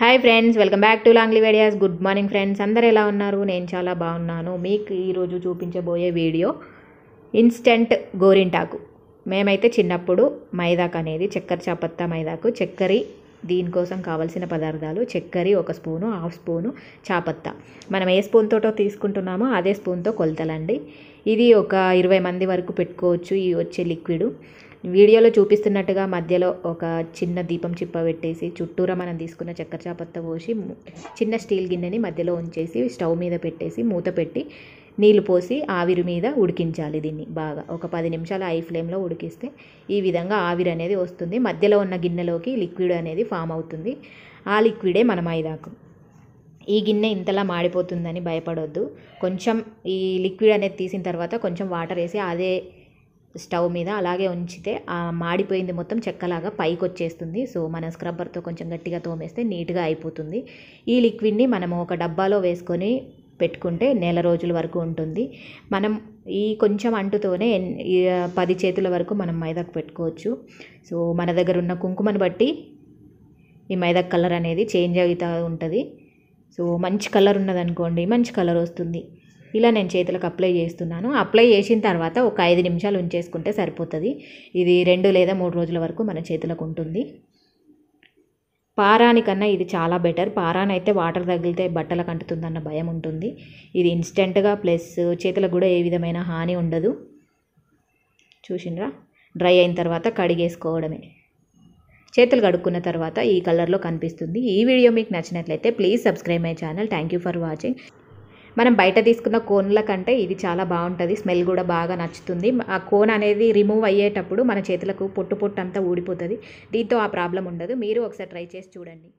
hi friends welcome back to లాంగ్లీ వేడియాస్ good morning friends అందరు ఎలా ఉన్నారు నేను చాలా బాగున్నాను మీకు ఈరోజు చూపించబోయే వీడియో ఇన్స్టెంట్ గోరింటాకు మేమైతే చిన్నప్పుడు మైదాకు అనేది చక్కెర చాపత్తా మైదాకు చక్కెర దీనికోసం కావాల్సిన పదార్థాలు చక్కెర ఒక స్పూను హాఫ్ స్పూను చాపత్త మనం ఏ స్పూన్ తోటో తీసుకుంటున్నామో అదే స్పూన్తో కొలతలండి ఇది ఒక ఇరవై మంది వరకు పెట్టుకోవచ్చు ఈ వచ్చే లిక్విడ్ వీడియోలో చూపిస్తున్నట్టుగా మధ్యలో ఒక చిన్న దీపం చిప్ప పెట్టేసి చుట్టూరా మనం తీసుకున్న చక్కెర చాపత్త పోసి చిన్న స్టీల్ గిన్నెని మధ్యలో ఉంచేసి స్టవ్ మీద పెట్టేసి మూత పెట్టి నీళ్ళు పోసి ఆవిరి మీద ఉడికించాలి దీన్ని బాగా ఒక పది నిమిషాలు హై ఫ్లేమ్లో ఉడికిస్తే ఈ విధంగా ఆవిరి అనేది వస్తుంది మధ్యలో ఉన్న గిన్నెలోకి లిక్విడ్ అనేది ఫామ్ అవుతుంది ఆ లిక్విడే మన మైదాకు ఈ గిన్నె ఇంతలా మాడిపోతుందని భయపడొద్దు కొంచెం ఈ లిక్విడ్ అనేది తీసిన తర్వాత కొంచెం వాటర్ వేసి అదే స్టవ్ మీద అలాగే ఉంచితే మాడిపోయింది మొత్తం చెక్కలాగా పైకి వచ్చేస్తుంది సో మనం స్క్రబ్బర్తో కొంచెం గట్టిగా తోమేస్తే నీట్గా అయిపోతుంది ఈ లిక్విడ్ని మనము ఒక డబ్బాలో వేసుకొని పెట్టుకుంటే నెల రోజుల వరకు ఉంటుంది మనం ఈ కొంచెం అంటుతోనే పది చేతుల వరకు మనం మైదాకు పెట్టుకోవచ్చు సో మన దగ్గర ఉన్న కుంకుమను బట్టి ఈ మైదా కలర్ అనేది చేంజ్ అవుతూ ఉంటుంది సో మంచి కలర్ ఉన్నదనుకోండి మంచి కలర్ వస్తుంది ఇలా నేను చేతులకు అప్లై చేస్తున్నాను అప్లై చేసిన తర్వాత ఒక ఐదు నిమిషాలు ఉంచేసుకుంటే సరిపోతుంది ఇది రెండు లేదా మూడు రోజుల వరకు మన చేతులకు ఉంటుంది పారానికన్నా ఇది చాలా బెటర్ పారాన్ అయితే వాటర్ తగిలితే బట్టలు కంటుతుందన్న భయం ఉంటుంది ఇది ఇన్స్టెంట్గా ప్లస్ చేతులకు కూడా ఏ విధమైన హాని ఉండదు చూసినరా డ్రై అయిన తర్వాత కడిగేసుకోవడమే చేతులు కడుక్కున్న తర్వాత ఈ కలర్లో కనిపిస్తుంది ఈ వీడియో మీకు నచ్చినట్లయితే please subscribe my channel thank you for watching మనం బయట తీసుకున్న కోన్ల కంటే ఇది చాలా బాగుంటుంది స్మెల్ కూడా బాగా నచ్చుతుంది ఆ కోన్ అనేది రిమూవ్ అయ్యేటప్పుడు మన చేతులకు పొట్టు పొట్టు అంతా ఊడిపోతుంది దీంతో ఆ ప్రాబ్లం ఉండదు మీరు ఒకసారి ట్రై చేసి చూడండి